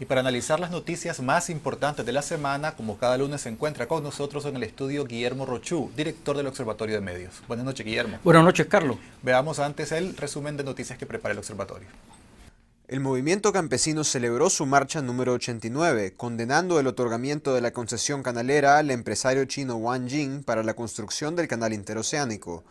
Y para analizar las noticias más importantes de la semana, como cada lunes se encuentra con nosotros en el estudio Guillermo Rochú, director del Observatorio de Medios. Buenas noches, Guillermo. Buenas noches, Carlos. Veamos antes el resumen de noticias que prepara el Observatorio. El movimiento campesino celebró su marcha número 89, condenando el otorgamiento de la concesión canalera al empresario chino Wang Jing para la construcción del canal interoceánico.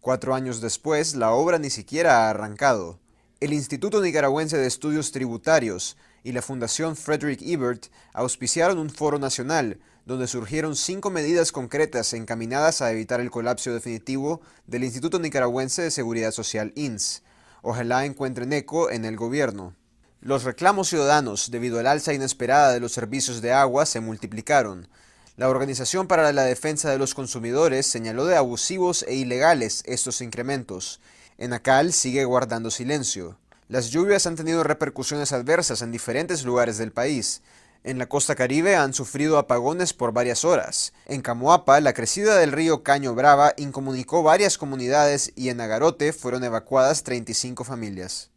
Cuatro años después, la obra ni siquiera ha arrancado. El Instituto Nicaragüense de Estudios Tributarios y la Fundación Frederick Ebert auspiciaron un foro nacional donde surgieron cinco medidas concretas encaminadas a evitar el colapso definitivo del Instituto Nicaragüense de Seguridad Social INS. Ojalá encuentren eco en el gobierno. Los reclamos ciudadanos debido al alza inesperada de los servicios de agua se multiplicaron. La Organización para la Defensa de los Consumidores señaló de abusivos e ilegales estos incrementos. Enacal sigue guardando silencio. Las lluvias han tenido repercusiones adversas en diferentes lugares del país. En la costa caribe han sufrido apagones por varias horas. En Camuapa, la crecida del río Caño Brava incomunicó varias comunidades y en Agarote fueron evacuadas 35 familias.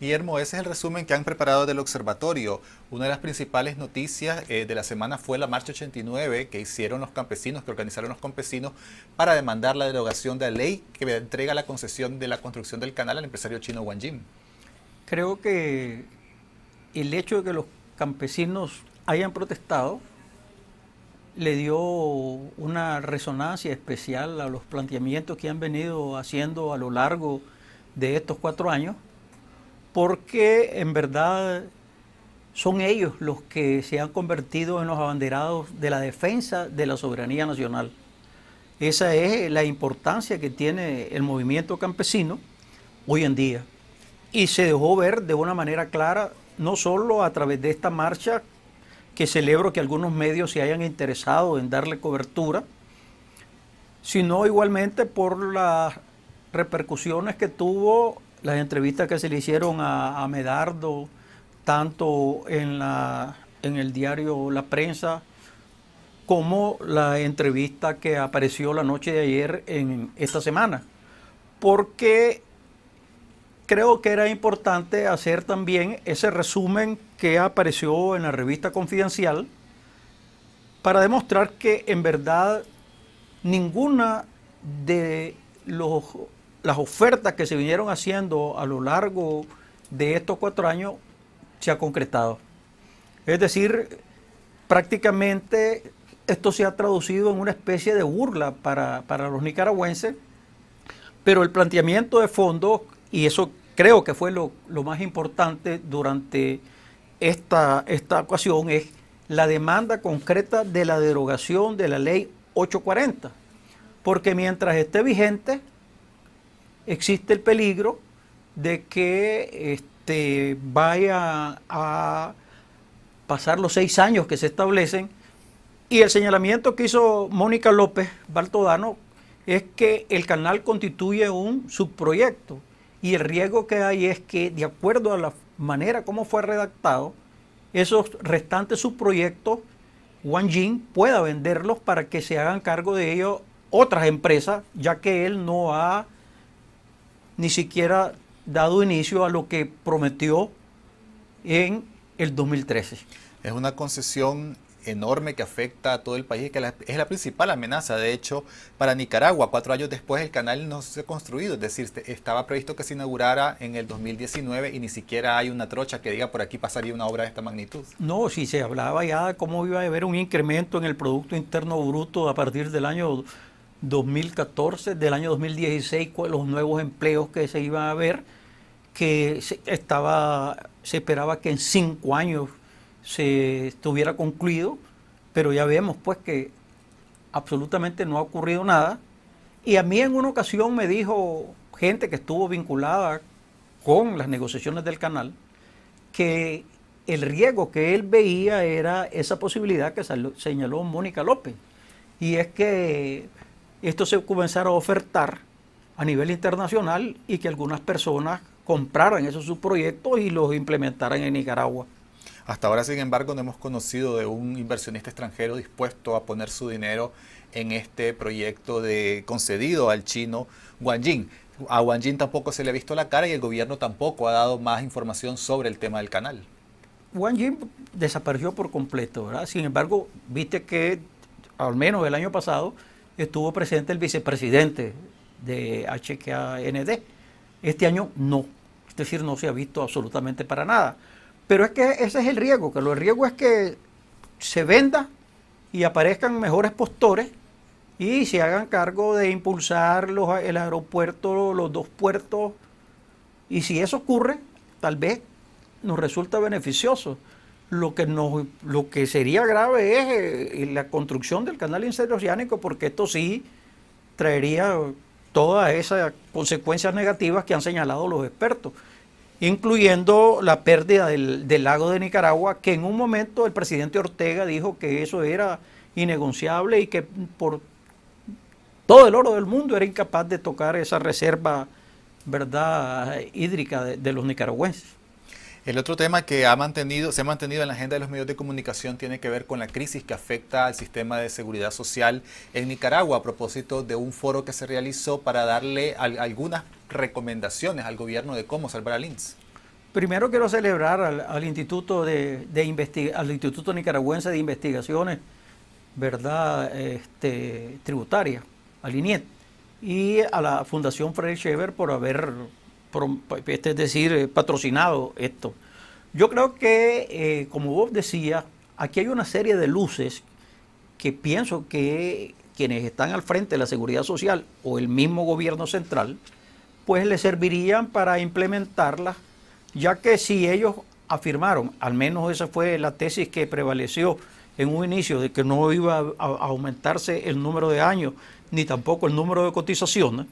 Guillermo, ese es el resumen que han preparado del observatorio. Una de las principales noticias eh, de la semana fue la marcha 89 que hicieron los campesinos, que organizaron los campesinos para demandar la derogación de la ley que entrega la concesión de la construcción del canal al empresario chino Wang Jin. Creo que el hecho de que los campesinos hayan protestado le dio una resonancia especial a los planteamientos que han venido haciendo a lo largo de estos cuatro años porque en verdad son ellos los que se han convertido en los abanderados de la defensa de la soberanía nacional. Esa es la importancia que tiene el movimiento campesino hoy en día. Y se dejó ver de una manera clara, no solo a través de esta marcha, que celebro que algunos medios se hayan interesado en darle cobertura, sino igualmente por las repercusiones que tuvo las entrevistas que se le hicieron a, Medardo, tanto en, la, en el diario La Prensa, como la entrevista que apareció la noche de ayer en esta semana. Porque creo que era importante hacer también ese resumen que apareció en la revista Confidencial para demostrar que en verdad ninguna de los las ofertas que se vinieron haciendo a lo largo de estos cuatro años se ha concretado. Es decir, prácticamente esto se ha traducido en una especie de burla para, los nicaragüenses, pero el planteamiento de fondo, y eso creo que fue lo, más importante durante esta, esta ocasión, es la demanda concreta de la derogación de la ley 840, porque mientras esté vigente, existe el peligro de que este, vaya a pasar los seis años que se establecen. Y el señalamiento que hizo Mónica López Baltodano es que el canal constituye un subproyecto y el riesgo que hay es que, de acuerdo a la manera como fue redactado, esos restantes subproyectos, Wang Jin pueda venderlos para que se hagan cargo de ellos otras empresas, ya que él no ha ni siquiera dado inicio a lo que prometió en el 2013. Es una concesión enorme que afecta a todo el país y que es la principal amenaza, de hecho, para Nicaragua. Cuatro años después el canal no se ha construido, es decir, estaba previsto que se inaugurara en el 2019 y ni siquiera hay una trocha que diga por aquí pasaría una obra de esta magnitud. No, si se hablaba ya de cómo iba a haber un incremento en el Producto Interno Bruto a partir del año 2014, del año 2016, los nuevos empleos que se iban a ver, que se, estaba, se esperaba que en cinco años se estuviera concluido, pero ya vemos pues que absolutamente no ha ocurrido nada. Y a mí en una ocasión me dijo gente que estuvo vinculada con las negociaciones del canal, que el riesgo que él veía era esa posibilidad que señaló Mónica López, y es que esto se comenzara a ofertar a nivel internacional y que algunas personas compraran esos subproyectos y los implementaran en Nicaragua. Hasta ahora, sin embargo, no hemos conocido de un inversionista extranjero dispuesto a poner su dinero en este proyecto de, concedido al chino Jin. A Jin tampoco se le ha visto la cara y el gobierno tampoco ha dado más información sobre el tema del canal. Jin desapareció por completo, ¿verdad? Sin embargo, viste que al menos el año pasado estuvo presente el vicepresidente de HKND. Este año no, es decir, no se ha visto absolutamente para nada. Pero es que ese es el riesgo, que lo riesgo es que se venda y aparezcan mejores postores y se hagan cargo de impulsar el aeropuerto, los dos puertos. Y si eso ocurre, tal vez nos resulta beneficioso. Lo que, nos, lo que sería grave es eh, la construcción del canal interoceánico, porque esto sí traería todas esas consecuencias negativas que han señalado los expertos, incluyendo la pérdida del, lago de Nicaragua, que en un momento el presidente Ortega dijo que eso era innegociable y que por todo el oro del mundo era incapaz de tocar esa reserva verdad hídrica de los nicaragüenses. El otro tema que ha mantenido, se ha mantenido en la agenda de los medios de comunicación tiene que ver con la crisis que afecta al sistema de seguridad social en Nicaragua a propósito de un foro que se realizó para darle algunas recomendaciones al gobierno de cómo salvar al INS. Primero quiero celebrar al, Instituto, de, al Instituto Nicaragüense de Investigaciones verdad este, tributaria, al INIET, y a la Fundación Fred Schever por haber este es decir, eh, patrocinado esto. Yo creo que, eh, como vos decía, aquí hay una serie de luces que pienso que quienes están al frente de la seguridad social o el mismo gobierno central, pues le servirían para implementarlas, ya que si ellos afirmaron, al menos esa fue la tesis que prevaleció en un inicio, de que no iba a aumentarse el número de años ni tampoco el número de cotizaciones,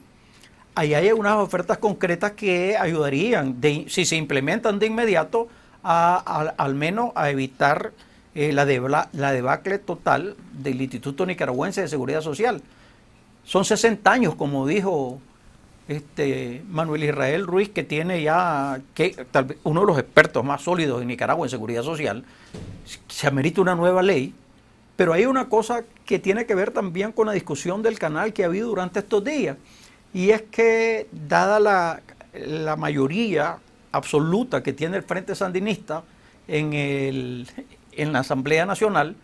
ahí hay unas ofertas concretas que ayudarían, si se implementan de inmediato, a, al menos a evitar eh, la, la, debacle total del Instituto Nicaragüense de Seguridad Social. Son 60 años, como dijo este Manuel Israel Ruiz, que tiene ya, que uno de los expertos más sólidos de Nicaragua en seguridad social, se amerita una nueva ley, pero hay una cosa que tiene que ver también con la discusión del canal que ha habido durante estos días. Y es que, dada la, mayoría absoluta que tiene el Frente Sandinista en, la Asamblea Nacional,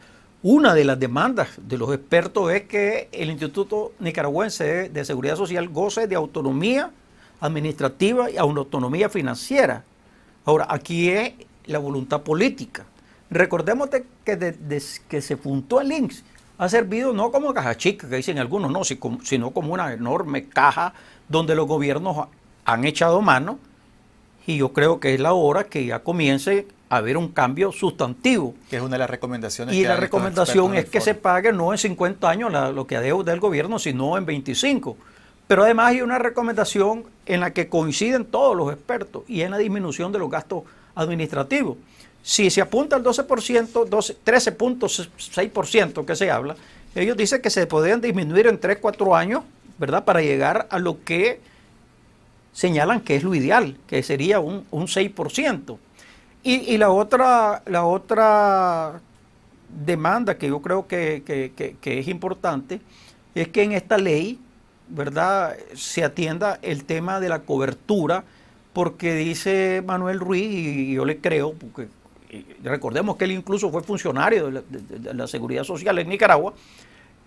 una de las demandas de los expertos es que el Instituto Nicaragüense de Seguridad Social goce de autonomía administrativa y autonomía financiera. Ahora, aquí es la voluntad política. Recordemos que desde que se fundó el INSS, ha servido no como caja chica, que dicen algunos, no, sino como una enorme caja donde los gobiernos han echado mano y yo creo que es la hora que ya comience a haber un cambio sustantivo. Que es una de las recomendaciones. Y la recomendación es que se pague no en 50 años lo que adeuda el gobierno, sino en 25. Pero además hay una recomendación en la que coinciden todos los expertos y es la disminución de los gastos administrativos si se apunta al 12%, 13.6% que se habla, ellos dicen que se podrían disminuir en 3, 4 años, ¿verdad? Para llegar a lo que señalan que es lo ideal, que sería un, 6%. Y, la, otra, la otra demanda que yo creo que es importante es que en esta ley, ¿verdad?, se atienda el tema de la cobertura porque dice Manuel Ruiz, y yo le creo, porque recordemos que él incluso fue funcionario de la, Seguridad Social en Nicaragua,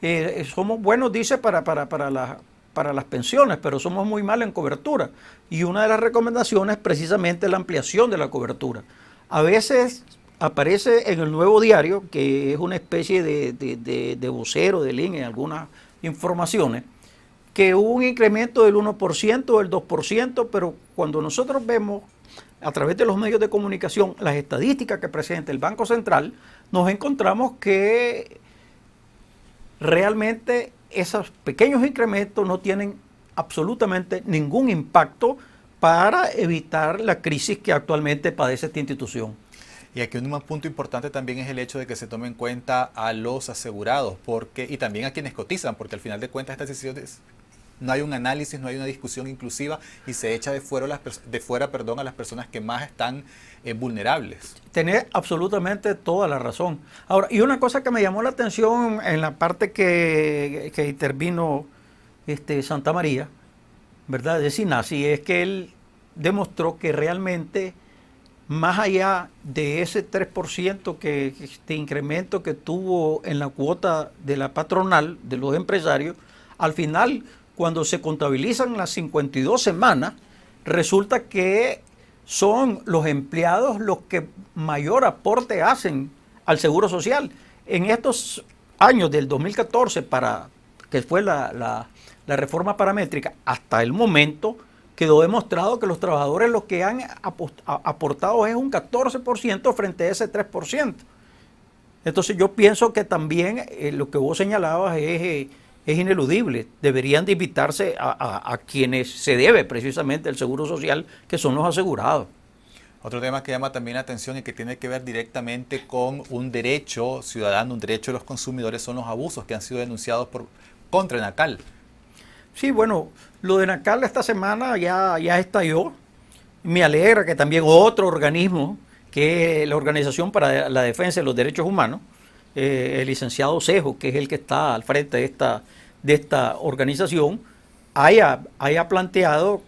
eh, somos buenos, dice, para, para, para, para las pensiones, pero somos muy mal en cobertura. Y una de las recomendaciones es precisamente la ampliación de la cobertura. A veces aparece en el nuevo diario, que es una especie de, de vocero de línea en algunas informaciones, que hubo un incremento del 1% o del 2%, pero cuando nosotros vemos a través de los medios de comunicación, las estadísticas que presenta el Banco Central, nos encontramos que realmente esos pequeños incrementos no tienen absolutamente ningún impacto para evitar la crisis que actualmente padece esta institución. Y aquí un punto importante también es el hecho de que se tome en cuenta a los asegurados porque, y también a quienes cotizan, porque al final de cuentas estas decisiones no hay un análisis, no hay una discusión inclusiva y se echa de fuera, de fuera perdón, a las personas que más están eh, vulnerables. Tenés absolutamente toda la razón. Ahora, y una cosa que me llamó la atención en la parte que, que intervino este, Santa María, ¿verdad? De Sinasi, es que él demostró que realmente más allá de ese 3% que este incremento que tuvo en la cuota de la patronal de los empresarios, al final cuando se contabilizan las 52 semanas, resulta que son los empleados los que mayor aporte hacen al Seguro Social. En estos años del 2014, para, que fue la, reforma paramétrica, hasta el momento quedó demostrado que los trabajadores lo que han aportado es un 14% frente a ese 3%. Entonces yo pienso que también eh, lo que vos señalabas es... Eh, es ineludible. Deberían de invitarse a, quienes se debe precisamente el seguro social, que son los asegurados. Otro tema que llama también la atención y que tiene que ver directamente con un derecho ciudadano, un derecho de los consumidores, son los abusos que han sido denunciados por, contra Nacal. Sí, bueno, lo de Nacal esta semana ya, ya estalló. Me alegra que también otro organismo, que es la Organización para la Defensa de los Derechos Humanos, eh, el licenciado Cejo, que es el que está al frente de esta de esta organización haya, planteado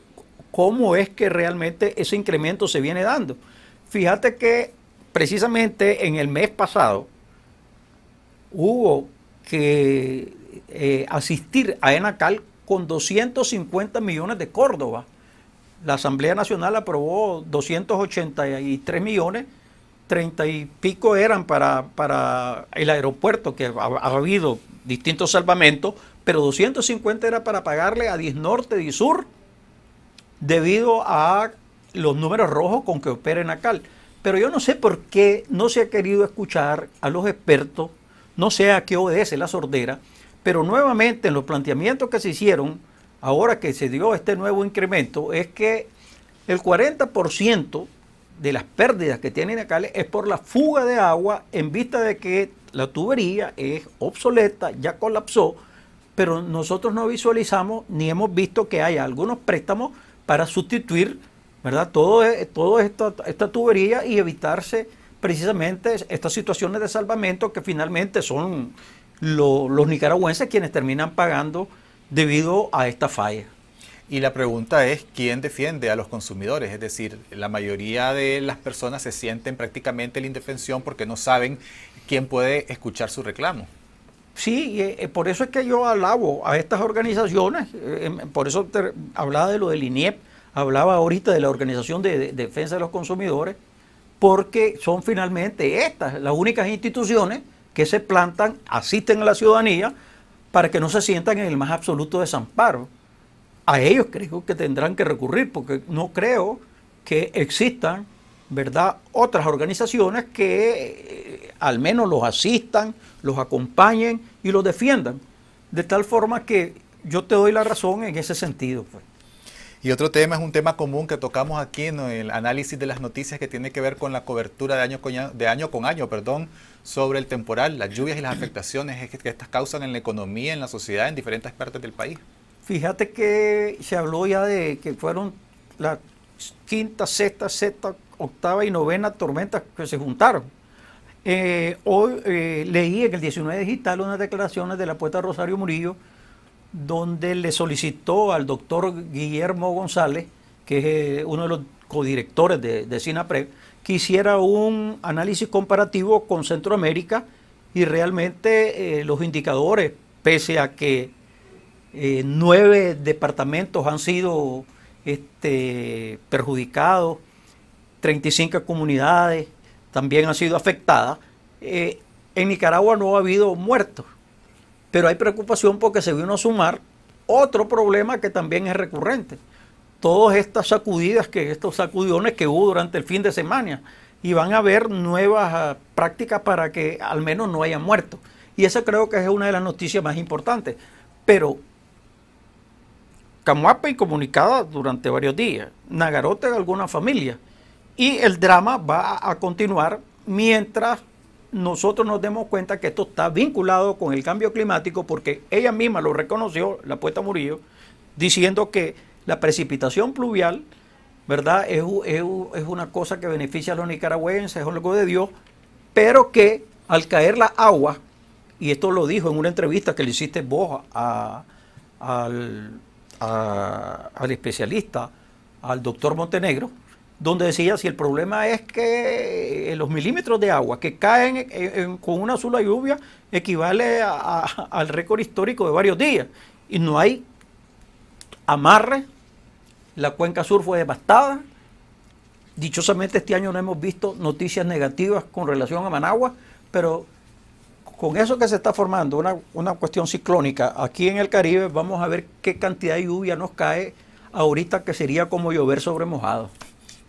cómo es que realmente ese incremento se viene dando. Fíjate que precisamente en el mes pasado hubo que eh, asistir a ENACAL con 250 millones de Córdoba. La Asamblea Nacional aprobó 283 millones, 30 y pico eran para, el aeropuerto, que ha habido distintos salvamentos, pero 250 era para pagarle a 10 Norte, y Sur, debido a los números rojos con que opera Enacal. Pero yo no sé por qué no se ha querido escuchar a los expertos, no sé a qué obedece la sordera, pero nuevamente en los planteamientos que se hicieron, ahora que se dio este nuevo incremento, es que el 40% de las pérdidas que tiene Nacal es por la fuga de agua en vista de que la tubería es obsoleta, ya colapsó, pero nosotros no visualizamos ni hemos visto que haya algunos préstamos para sustituir ¿verdad? Todo, e, esta, tubería y evitarse precisamente estas situaciones de salvamento que finalmente son los nicaragüenses quienes terminan pagando debido a esta falla. Y la pregunta es, ¿quién defiende a los consumidores? Es decir, la mayoría de las personas se sienten prácticamente en la indefensión porque no saben quién puede escuchar su reclamo. Sí, eh, por eso es que yo alabo a estas organizaciones, eh, em, por eso hablaba de lo del INIEP, hablaba ahorita de la Organización de, de, Defensa de los Consumidores, porque son finalmente estas las únicas instituciones que se plantan, asisten a la ciudadanía para que no se sientan en el más absoluto desamparo. A ellos creo que tendrán que recurrir, porque no creo que existan, ¿verdad?, otras organizaciones que eh, al menos los asistan, los acompañen y los defiendan. De tal forma que yo te doy la razón en ese sentido. Pues. Y otro tema es un tema común que tocamos aquí en el análisis de las noticias que tiene que ver con la cobertura de año con año, de año, con año perdón, sobre el temporal, las lluvias y las afectaciones que estas causan en la economía, en la sociedad, en diferentes partes del país. Fíjate que se habló ya de que fueron las quinta, sexta, sexta, octava y novena tormentas que se juntaron. Eh, hoy eh, leí en el 19 digital unas declaraciones de la poeta Rosario Murillo, donde le solicitó al doctor Guillermo González, que es eh, uno de los codirectores de, de que hiciera un análisis comparativo con Centroamérica y realmente los indicadores, pese a que nueve departamentos han sido este, perjudicados, 35 comunidades, también ha sido afectada. Eh, en Nicaragua no ha habido muertos, pero hay preocupación porque se vino a sumar otro problema que también es recurrente. Todas estas sacudidas, que estos sacudiones que hubo durante el fin de semana, y van a haber nuevas ah, prácticas para que al menos no haya muertos. Y eso creo que es una de las noticias más importantes. Pero Camuapa incomunicada durante varios días, Nagarote de alguna familia. Y el drama va a continuar mientras nosotros nos demos cuenta que esto está vinculado con el cambio climático porque ella misma lo reconoció, la poeta Murillo, diciendo que la precipitación pluvial, ¿verdad? Es, una cosa que beneficia a los nicaragüenses, es algo de Dios, pero que al caer la agua, y esto lo dijo en una entrevista que le hiciste vos al especialista, al doctor Montenegro, donde decía, si el problema es que eh, los milímetros de agua que caen eh, con una sola lluvia equivale al récord histórico de varios días, y no hay amarre, la cuenca sur fue devastada, dichosamente este año no hemos visto noticias negativas con relación a Managua, pero con eso que se está formando, una, una cuestión ciclónica, aquí en el Caribe vamos a ver qué cantidad de lluvia nos cae ahorita que sería como llover sobre mojado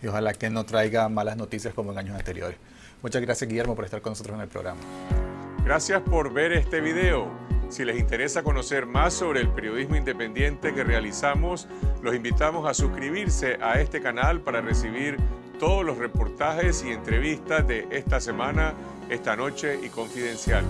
y ojalá que no traiga malas noticias como en años anteriores. Muchas gracias Guillermo por estar con nosotros en el programa. Gracias por ver este video. Si les interesa conocer más sobre el periodismo independiente que realizamos, los invitamos a suscribirse a este canal para recibir todos los reportajes y entrevistas de esta semana, esta noche y confidencial.